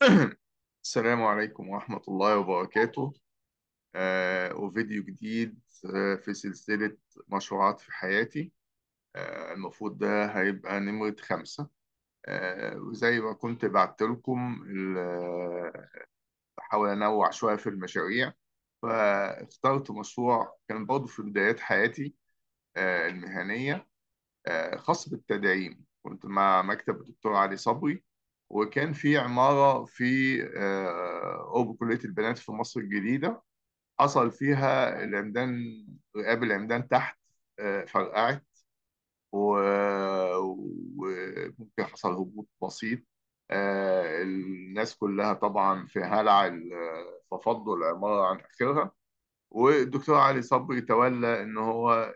السلام عليكم ورحمة الله وبركاته آه وفيديو جديد آه، في سلسلة مشروعات في حياتي آه المفروض ده هيبقى نمرة خمسة آه وزي ما كنت بعت لكم بحاول أنوع شوية في المشاريع فاخترت مشروع كان برضه في بدايات حياتي آه المهنية آه خاص بالتدعيم كنت مع مكتب الدكتور علي صبري وكان في عمارة في آه، قرب كلية البنات في مصر الجديدة حصل فيها العمدان رقاب العمدان تحت آه، فرقعت وممكن حصل هبوط بسيط آه، الناس كلها طبعا في هلع ففضوا العمارة عن آخرها والدكتور علي صبري تولى إن هو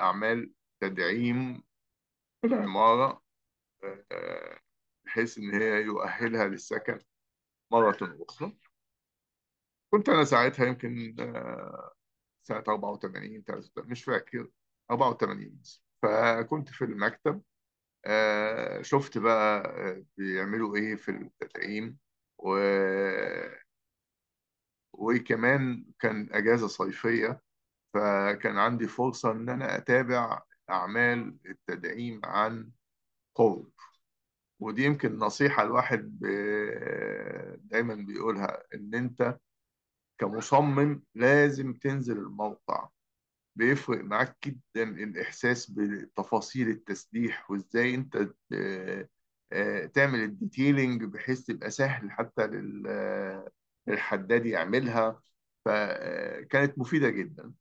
أعمال تدعيم العمارة بحيث إن هي يؤهلها للسكن مرة أخرى كنت أنا ساعتها يمكن سنة 84 83 مش فاكر 84 فكنت في المكتب آه، شفت بقى آه، بيعملوا إيه في التدعيم و وكمان كان أجازة صيفية فكان عندي فرصة إن أنا أتابع أعمال التدعيم عن قرب ودي يمكن نصيحة الواحد دايما بيقولها إن أنت كمصمم لازم تنزل الموقع بيفرق معاك جدا الإحساس بتفاصيل التسليح وإزاي أنت آه، تعمل الديتيلينج بحيث تبقى سهل حتى للحداد يعملها فكانت آه، مفيدة جدا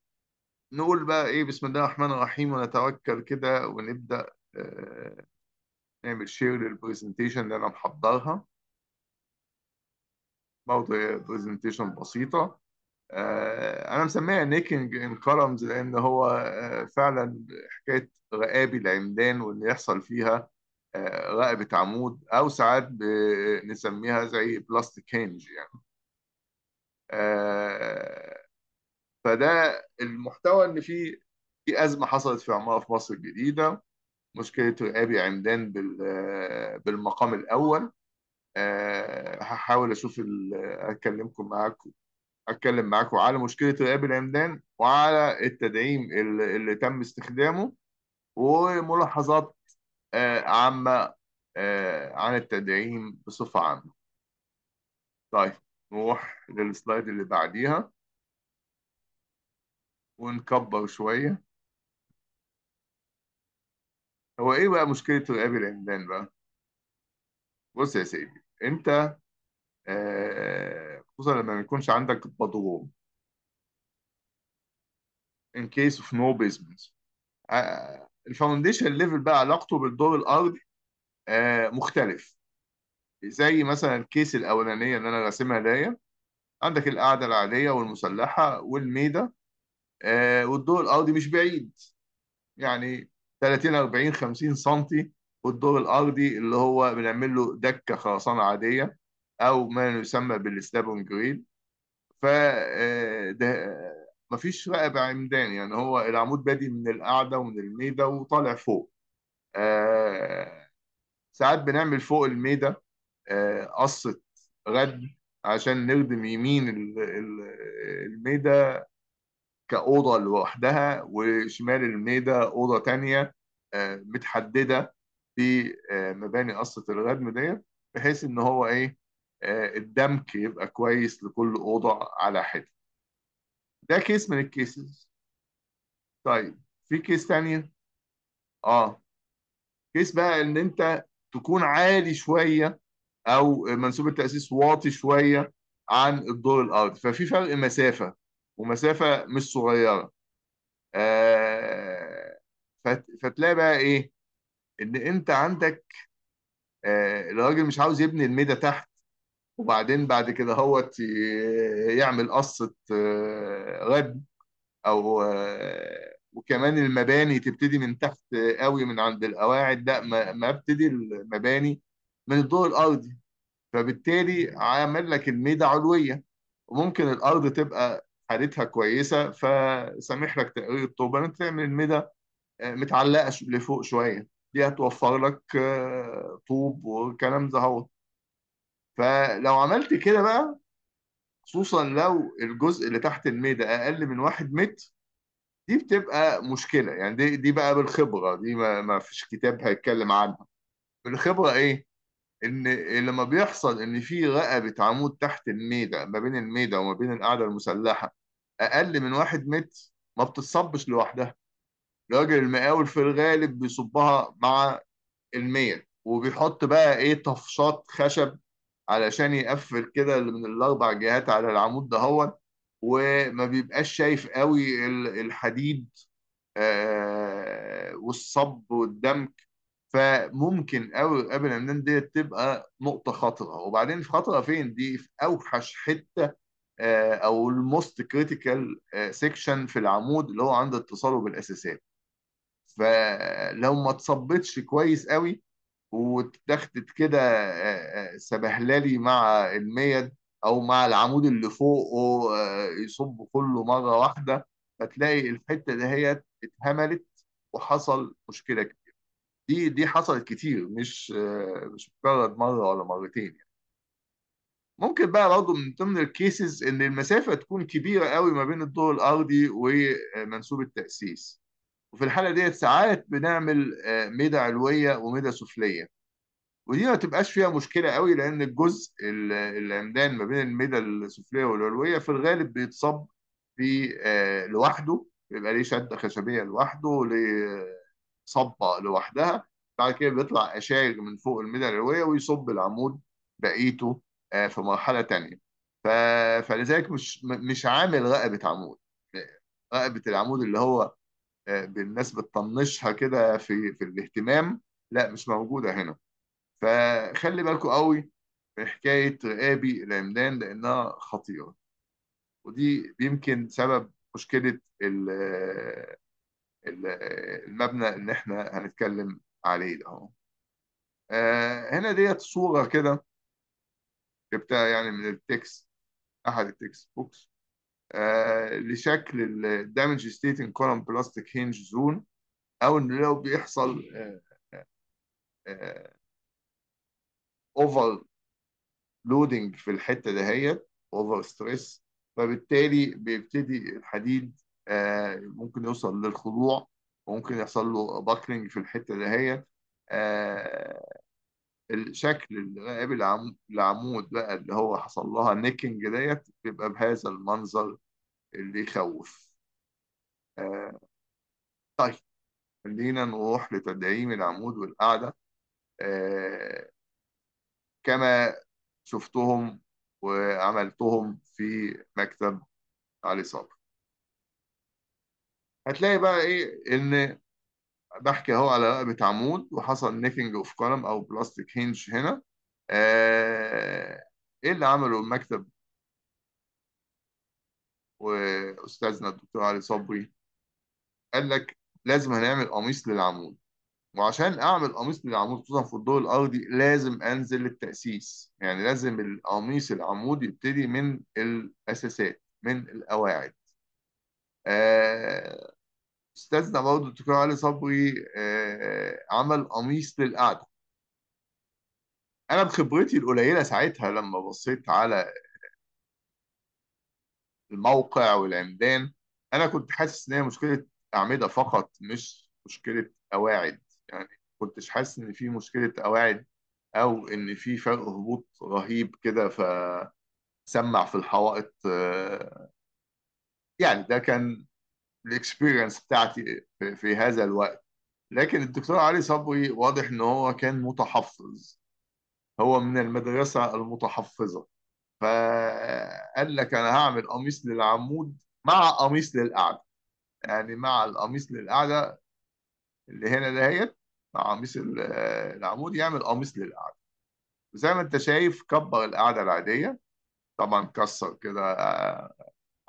نقول بقى إيه بسم الله الرحمن الرحيم ونتوكل كده ونبدأ آه، نعمل شير للبرزنتيشن اللي انا محضرها برضه برزنتيشن بسيطه آه، انا مسميها نيكنج ان كولمز لان هو آه، فعلا حكايه رقابي العمدان واللي يحصل فيها آه، رقبه عمود او ساعات بنسميها زي بلاستيك هينج يعني فده المحتوى ان فيه في ازمه حصلت في عماره في مصر الجديده مشكله ابي عمدان بالمقام الاول آه، هحاول اشوف اكلمكم معاكم اتكلم معاكم على مشكله ابي العمدان وعلى التدعيم اللي, اللي تم استخدامه وملاحظات آه، عامه آه، عن التدعيم بصفه عامه طيب نروح للسلايد اللي بعديها ونكبر شويه هو ايه بقى مشكله الغياب الامدان بقى بص يا سيدي انت آه، خصوصا لما ما يكونش عندك بضغوم in case of no business آه، الفاونديشن ليفل بقى علاقته بالدور الارضي آه، مختلف زي مثلا الكيس الاولانيه اللي انا راسمها ليا عندك القاعده العاديه والمسلحه والميدا آه، والدور الارضي مش بعيد يعني 30 40 50 سم والدور الارضي اللي هو بنعمل له دكه خرسانه عاديه او ما يسمى بالستابون جريل ف آه، مفيش رقبة عمدان يعني هو العمود بادي من القاعده ومن الميده وطالع فوق آه ساعات بنعمل فوق الميده آه قصه رد عشان نردم يمين الميده كأوضة لوحدها وشمال الميدا أوضة تانية آه، متحددة في آه، مباني قصة الغدم ديت بحيث إن هو إيه آه، الدمك يبقى كويس لكل أوضة على حدة ده كيس من الكيسز طيب في كيس تانية اه كيس بقى ان انت تكون عالي شويه او منسوب التاسيس واطي شويه عن الدور الارضي ففي فرق مسافه ومسافه مش صغيره آه، فتلاقي بقى ايه ان انت عندك آه، الراجل مش عاوز يبني الميدا تحت وبعدين بعد كده هو يعمل قصه آه، غد او وكمان المباني تبتدي من تحت قوي من عند القواعد لا ما ابتدي المباني من الضوء الارضي فبالتالي عامل لك الميدا علويه وممكن الارض تبقى حالتها كويسه فسامح لك تقرير الطوبه انت تعمل المدى آه، متعلقه لفوق شويه دي هتوفر لك آه، طوب والكلام ده هو فلو عملت كده بقى خصوصا لو الجزء اللي تحت الميدا اقل من واحد متر دي بتبقى مشكله يعني دي دي بقى بالخبره دي ما, ما فيش كتاب هيتكلم عنها بالخبره ايه ان لما بيحصل ان في رقبه عمود تحت الميدا ما بين الميدا وما بين القاعده المسلحه اقل من واحد متر ما بتتصبش لوحدها الراجل المقاول في الغالب بيصبها مع المية وبيحط بقى ايه طفشات خشب علشان يقفل كده من الاربع جهات على العمود ده هو وما بيبقاش شايف قوي الحديد آه، والصب والدمك فممكن قوي قبل ان ديت تبقى نقطه خطره وبعدين في خطره فين دي في اوحش حته آه، او الموست كريتيكال سيكشن في العمود اللي هو عند اتصاله بالاساسات فلو ما اتصبتش كويس قوي واتخدت كده آه، آه، سبهلالي مع الميد او مع العمود اللي فوقه يصب كله مره واحده فتلاقي الحته دهيت اتهملت وحصل مشكله كبيره دي دي حصلت كتير مش مش مجرد مره ولا مرتين يعني ممكن بقى برضه من ضمن الكيسز ان المسافه تكون كبيره قوي ما بين الضوء الارضي ومنسوب التاسيس وفي الحاله ديت ساعات بنعمل آه، ميدا علويه وميدا سفليه ودي ما تبقاش فيها مشكله قوي لان الجزء العمدان ما بين الميدا السفليه والعلويه في الغالب بيتصب في آه، لوحده بيبقى ليه شده خشبيه لوحده ليه صبه لوحدها بعد كده بيطلع اشاج من فوق الميدا العلويه ويصب العمود بقيته آه، في مرحله تانية فلذلك مش مش عامل رقبه عمود رقبه العمود اللي هو آه، الناس بتطنشها كده في في الاهتمام لا مش موجوده هنا فخلي بالكم قوي في حكايه رقابي العمدان لانها خطيره ودي يمكن سبب مشكله المبنى اللي احنا هنتكلم عليه ده آه، هنا ديت صوره كده جبتها يعني من التكست احد التكست بوكس آه لشكل الدامج ستيتنج كولم بلاستيك هينج زون او انه لو بيحصل اوفر آه، لودنج آه، في الحته دهيت اوفر ستريس فبالتالي بيبتدي الحديد آه ممكن يوصل للخضوع وممكن يحصل له باكلنج في الحته دهيت آه الشكل الغائب العمود بقى اللي هو حصل لها نيكنج ديت بيبقى بهذا المنظر اللي يخوف آه طيب خلينا نروح لتدعيم العمود والقاعدة آه كما شفتهم وعملتهم في مكتب علي صابر هتلاقي بقى ايه ان بحكي اهو على رقبه عمود وحصل نيكنج اوف كولم او بلاستيك هينج هنا آه، ايه اللي عمله المكتب واستاذنا الدكتور علي صبري قال لك لازم هنعمل قميص للعمود وعشان اعمل قميص للعمود خصوصا في الضوء الارضي لازم انزل للتاسيس يعني لازم القميص العمود يبتدي من الاساسات من القواعد آه استاذنا برضه الدكتور علي صبري آه، عمل قميص للقعده انا بخبرتي القليله ساعتها لما بصيت على الموقع والعمدان انا كنت حاسس ان هي مشكله اعمده فقط مش مشكله قواعد يعني كنتش حاسس ان في مشكله قواعد او ان في فرق هبوط رهيب كده فسمع في الحوائط آه، يعني ده كان الاكسبيرينس بتاعتي في, هذا الوقت لكن الدكتور علي صبري واضح ان هو كان متحفظ هو من المدرسه المتحفظه فقال لك انا هعمل قميص للعمود مع قميص للقعده يعني مع القميص للقعده اللي هنا دهيت مع قميص العمود يعمل قميص للقعده وزي ما انت شايف كبر القعده العاديه طبعا كسر كده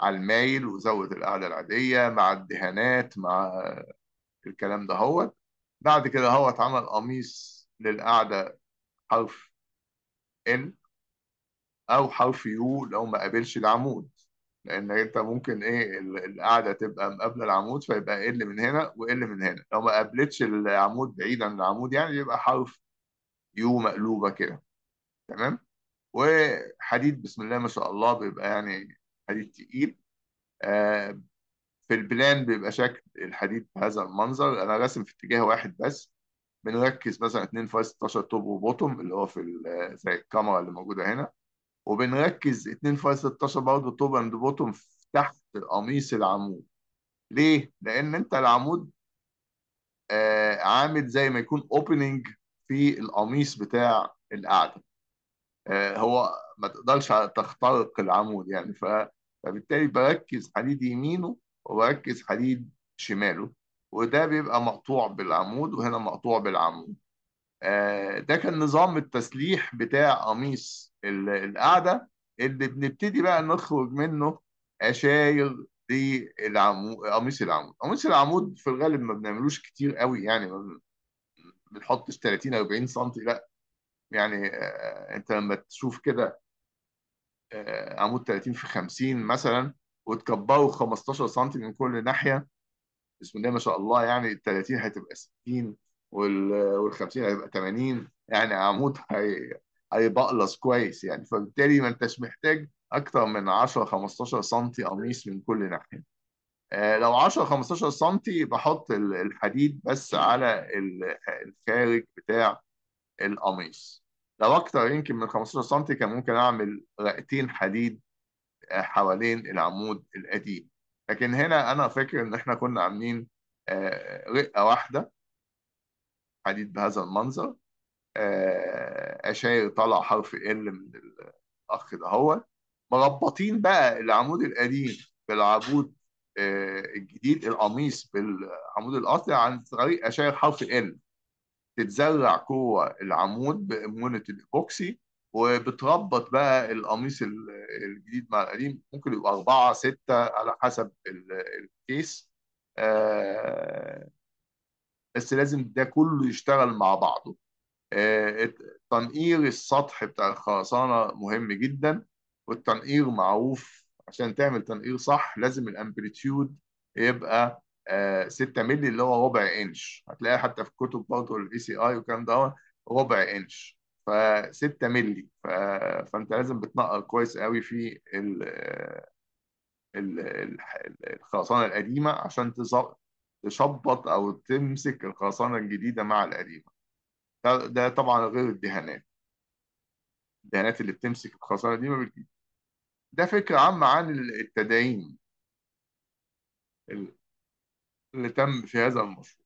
على المايل وزود القعده العاديه مع الدهانات مع الكلام ده هوت بعد كده هو اتعمل قميص للقعده حرف ال او حرف يو لو ما قابلش العمود لان انت ممكن ايه القاعده تبقى مقابله العمود فيبقى ال من هنا وال من هنا لو ما قابلتش العمود بعيدا عن العمود يعني يبقى حرف يو مقلوبه كده تمام وحديد بسم الله ما شاء الله بيبقى يعني حديد تقيل آه، في البلان بيبقى شكل الحديد بهذا المنظر انا راسم في اتجاه واحد بس بنركز مثلا 2 فاي 16 توب وبوتوم اللي هو في آه، زي الكاميرا اللي موجوده هنا وبنركز 2 فاي 16 برضه توب اند بوتوم تحت قميص العمود ليه؟ لان انت العمود آه، عامل زي ما يكون اوبننج في القميص بتاع القعده آه، هو ما تقدرش تخترق العمود يعني فبالتالي بركز حديد يمينه وبركز حديد شماله وده بيبقى مقطوع بالعمود وهنا مقطوع بالعمود آه، ده كان نظام التسليح بتاع قميص القعدة اللي بنبتدي بقى نخرج منه قشاير للعمود قميص العمود قميص العمود في الغالب ما بنعملوش كتير قوي يعني ما بنحطش 30 40 سم لا يعني آه، انت لما تشوف كده آه، عمود 30 في 50 مثلا وتكبره 15 سم من كل ناحيه بسم الله ما شاء الله يعني ال 30 هتبقى 60 وال 50 هيبقى 80 يعني عمود هي هيبقلص كويس يعني فبالتالي ما انتش محتاج اكتر من 10 15 سم قميص من كل ناحيه آه، لو 10 15 سم بحط الحديد بس على الخارج بتاع القميص لو اكتر يمكن من 15 سم كان ممكن اعمل رقتين حديد آه، حوالين العمود القديم لكن هنا انا فاكر ان احنا كنا عاملين آه، رقه واحده حديد بهذا المنظر آه، اشاير طلع حرف ال من الاخ ده هو مربطين بقى العمود القديم بالعمود الجديد القميص بالعمود الاصلي عن طريق اشاير حرف ال تتزرع جوه العمود بأمونة الإيبوكسي وبتربط بقى القميص الجديد مع القديم ممكن يبقى أربعة ستة على حسب الكيس آه، بس لازم ده كله يشتغل مع بعضه آه، تنقير السطح بتاع الخرسانة مهم جدا والتنقير معروف عشان تعمل تنقير صح لازم الامبليتيود يبقى 6 آه، مللي اللي هو ربع انش هتلاقي حتى في الكتب برضه الاي سي اي والكلام ده ربع انش ف 6 مللي ف... فانت لازم بتنقر كويس قوي في ال... الخرسانه القديمه عشان تظبط تشبط او تمسك الخرسانه الجديده مع القديمه ده, طبعا غير الدهانات الدهانات اللي بتمسك الخرسانه دي بالجديد ده فكره عامه عن التدعيم اللي تم في هذا المشروع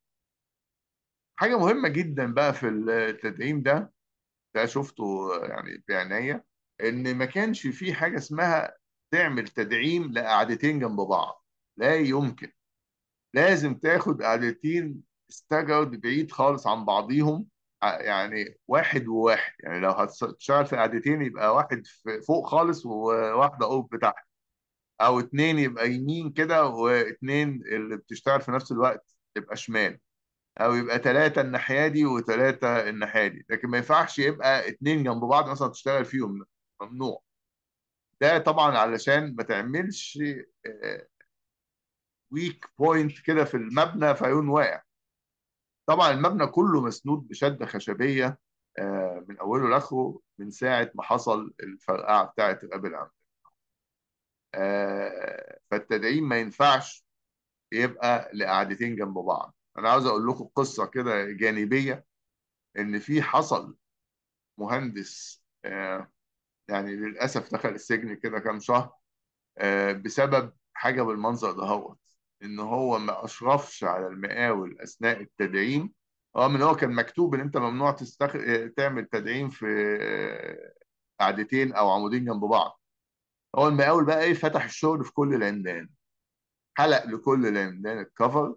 حاجة مهمة جدا بقى في التدعيم ده ده شفته يعني بعناية إن ما كانش في حاجة اسمها تعمل تدعيم لقعدتين جنب بعض لا يمكن لازم تاخد قعدتين استجعد بعيد خالص عن بعضيهم يعني واحد وواحد يعني لو هتشتغل في قعدتين يبقى واحد فوق خالص وواحدة أوب تحت او اتنين يبقى يمين كده واتنين اللي بتشتغل في نفس الوقت تبقى شمال او يبقى ثلاثه الناحيه دي وثلاثه الناحيه دي لكن ما ينفعش يبقى اتنين جنب بعض مثلا تشتغل فيهم ممنوع ده طبعا علشان ما تعملش ويك آه، بوينت كده في المبنى فيون واقع طبعا المبنى كله مسنود بشده خشبيه آه، من اوله لاخره من ساعه ما حصل الفرقعه بتاعه الاب العام آه، فالتدعيم ما ينفعش يبقى لقعدتين جنب بعض انا عاوز اقول لكم قصه كده جانبيه ان في حصل مهندس آه، يعني للاسف دخل السجن كده كام شهر آه، بسبب حاجه بالمنظر دهوت ان هو ما اشرفش على المقاول اثناء التدعيم رغم ان هو كان مكتوب ان انت ممنوع تستخ... تعمل تدعيم في قعدتين او عمودين جنب بعض هو المقاول بقى ايه فتح الشغل في كل العمدان حلق لكل العمدان الكفر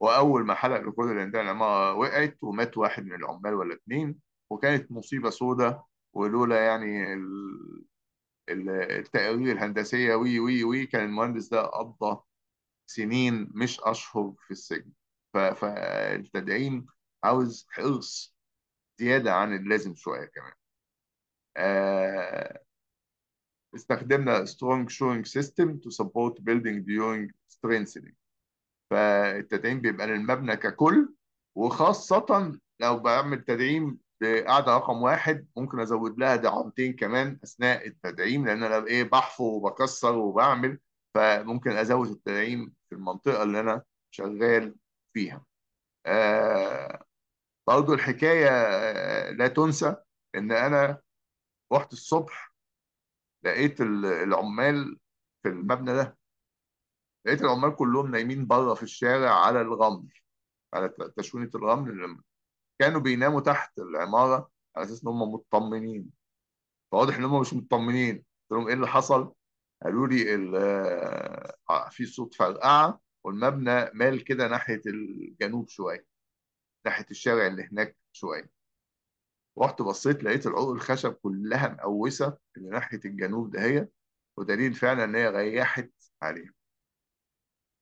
واول ما حلق لكل العمدان ما وقعت ومات واحد من العمال ولا اتنين وكانت مصيبه سودة ولولا يعني التقارير الهندسيه وي وي وي كان المهندس ده قضى سنين مش اشهر في السجن فالتدعيم عاوز حرص زياده عن اللازم شويه كمان آه استخدمنا strong showing system to support building during strengthening فالتدعيم بيبقى للمبنى ككل وخاصة لو بعمل تدعيم بقاعدة رقم واحد ممكن أزود لها دعامتين كمان أثناء التدعيم لأن أنا إيه بحفر وبكسر وبعمل فممكن أزود التدعيم في المنطقة اللي أنا شغال فيها. آه برضه الحكاية آه، لا تنسى إن أنا رحت الصبح لقيت العمال في المبنى ده لقيت العمال كلهم نايمين بره في الشارع على الرمل على تشوينه الرمل كانوا بيناموا تحت العماره على اساس ان هم مطمنين فواضح ان هم مش مطمنين قلت لهم ايه اللي حصل؟ قالوا لي آه، في صوت فرقعه والمبنى مال كده ناحيه الجنوب شويه ناحيه الشارع اللي هناك شويه رحت بصيت لقيت العروق الخشب كلها مقوسه اللي ناحيه الجنوب دهيه ودليل فعلا ان هي ريحت عليه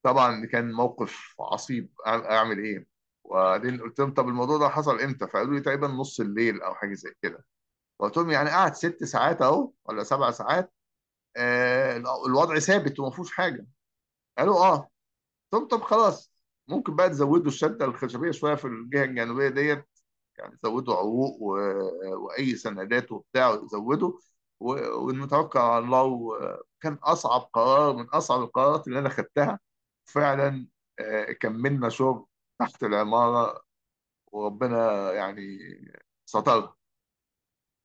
طبعا كان موقف عصيب اعمل ايه وبعدين قلت لهم طب الموضوع ده حصل امتى فقالوا لي تقريبا نص الليل او حاجه زي كده قلت لهم يعني قعد ست ساعات اهو ولا سبع ساعات آه الوضع ثابت وما فيهوش حاجه قالوا اه قلت لهم طب خلاص ممكن بقى تزودوا الشده الخشبيه شويه في الجهه الجنوبيه ديت يعني زودوا عروق و... واي سندات وبتاع زودوا و... والمتوكل على الله وكان اصعب قرار من اصعب القرارات اللي انا خدتها فعلا آه، كملنا شغل تحت العماره وربنا يعني ستر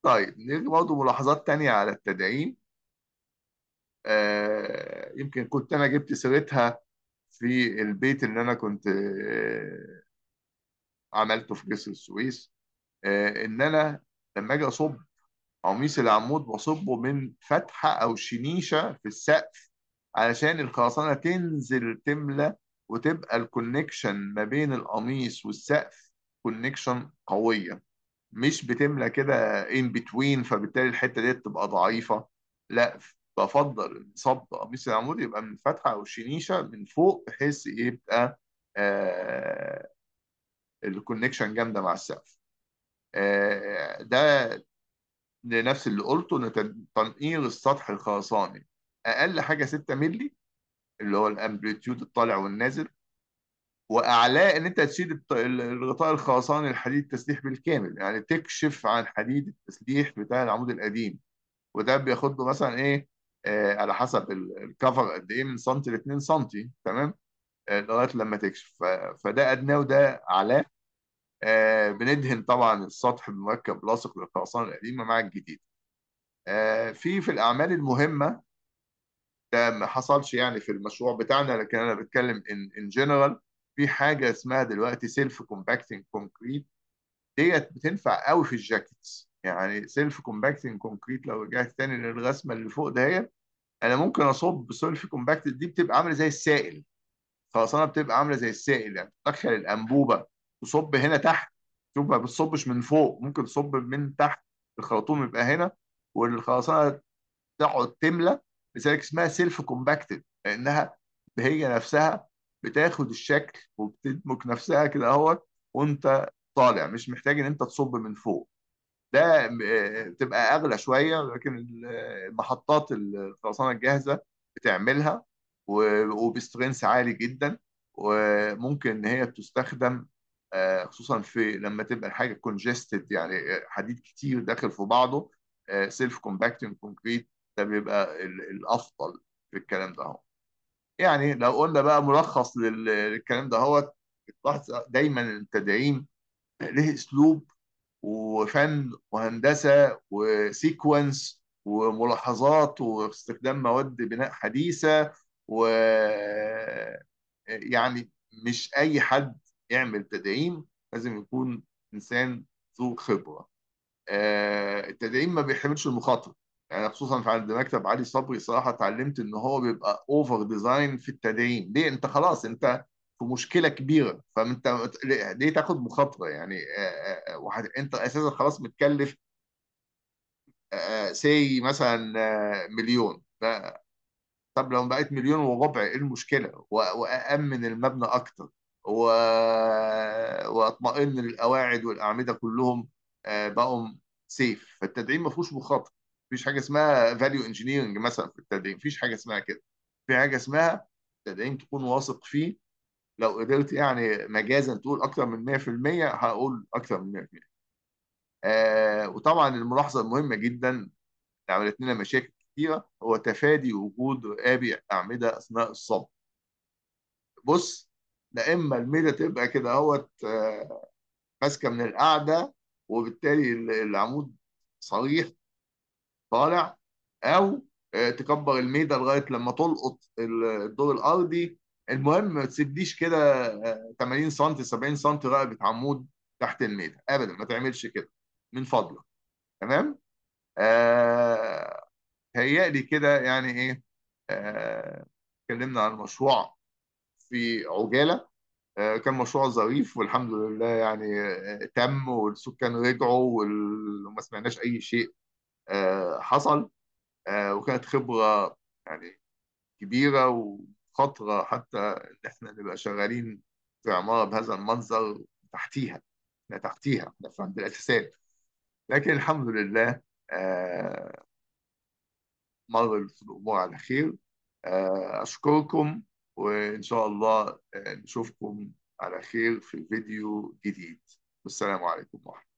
طيب نيجي برضه ملاحظات تانية على التدعيم آه يمكن كنت أنا جبت سيرتها في البيت اللي أنا كنت آه عملته في جسر السويس آه، ان انا لما اجي اصب قميص العمود بصبه من فتحه او شنيشه في السقف علشان الخرسانه تنزل تملى وتبقى الكونكشن ما بين القميص والسقف كونكشن قويه مش بتملى كده ان بتوين فبالتالي الحته دي تبقى ضعيفه لا بفضل صب قميص العمود يبقى من فتحه او شنيشه من فوق بحيث يبقى آه، الكونكشن جامده مع السقف آه، ده لنفس اللي قلته ان تنقير السطح الخرساني اقل حاجه 6 مللي اللي هو الامبليتيود الطالع والنازل واعلاه ان انت تشيل الغطاء الخرساني الحديد التسليح بالكامل يعني تكشف عن حديد التسليح بتاع العمود القديم وده بياخد له مثلا ايه آه على حسب الكفر قد ايه من سنتي ل 2 سنتي تمام آه، لغايه لما تكشف فده ادناه وده اعلاه بندهن طبعا السطح بمركب لاصق للخرسانه القديمه مع الجديد آه، في في الاعمال المهمه ده ما حصلش يعني في المشروع بتاعنا لكن انا بتكلم ان ان جنرال في حاجه اسمها دلوقتي سيلف كومباكتنج كونكريت ديت بتنفع قوي في الجاكيتس يعني سيلف كومباكتنج كونكريت لو رجعت تاني للرسمه اللي فوق دهيت انا ممكن اصب سيلف كومباكت دي بتبقى عامله زي السائل خرسانه بتبقى عامله زي السائل يعني تدخل الانبوبه تصب هنا تحت شوف ما بتصبش من فوق ممكن تصب من تحت الخرطوم يبقى هنا والخرسانه تقعد تملى لذلك اسمها سيلف كومباكتد لانها هي نفسها بتاخد الشكل وبتدمج نفسها كده اهوت وانت طالع مش محتاج ان انت تصب من فوق ده آه، بتبقى اغلى شويه لكن آه، المحطات الخرسانه الجاهزه بتعملها وبسترينث عالي جدا وممكن ان هي تستخدم آه، خصوصا في لما تبقى الحاجه كونجستد يعني آه، حديد كتير داخل في بعضه سيلف كومباكتنج كونكريت ده بيبقى الافضل في الكلام ده هو. يعني لو قلنا بقى ملخص للكلام ده هو دايما التدعيم له اسلوب وفن وهندسه وسيكونس وملاحظات واستخدام مواد بناء حديثه و يعني مش اي حد يعمل تدعيم لازم يكون انسان ذو خبره آه، التدعيم ما بيحملش المخاطره يعني خصوصا في عند مكتب علي صبري صراحه اتعلمت ان هو بيبقى اوفر ديزاين في التدعيم ليه انت خلاص انت في مشكله كبيره فانت ليه تاخد مخاطره يعني آه، آه، انت اساسا خلاص متكلف سي مثلا مليون طب لو بقيت مليون وربع ايه المشكله وامن المبنى اكتر و... واطمئن القواعد والاعمده كلهم آه، بقوا سيف فالتدعيم ما فيهوش مخاطر مفيش حاجه اسمها فاليو انجينيرنج مثلا في التدعيم مفيش حاجه اسمها كده في حاجه اسمها تدعيم تكون واثق فيه لو قدرت يعني مجازا تقول اكتر من 100% هقول اكتر من 100% آه وطبعا الملاحظه المهمه جدا عملت لنا مشاكل كثيرة هو تفادي وجود رقابي أعمدة أثناء الصب بص لا إما الميدة تبقى كده اهوت آه، ماسكة من القعده وبالتالي العمود صريح طالع أو آه، تكبر الميدة لغاية لما تلقط الدور الأرضي المهم ما تسيبليش كده 80 سم 70 سم رقبة عمود تحت الميدة أبدا ما تعملش كده من فضلك تمام؟ آه هيألي كده يعني ايه آه، اتكلمنا عن مشروع في عجاله آه، كان مشروع ظريف والحمد لله يعني آه، تم والسكان رجعوا وما سمعناش اي شيء حصل وكانت خبره يعني كبيره وخطره حتى ان احنا نبقى شغالين في عماره بهذا المنظر تحتيها احنا تحتيها احنا عند الاساسات لكن الحمد لله مرر في الامور على خير آه، اشكركم وان شاء الله آه، نشوفكم على خير في فيديو جديد والسلام عليكم ورحمه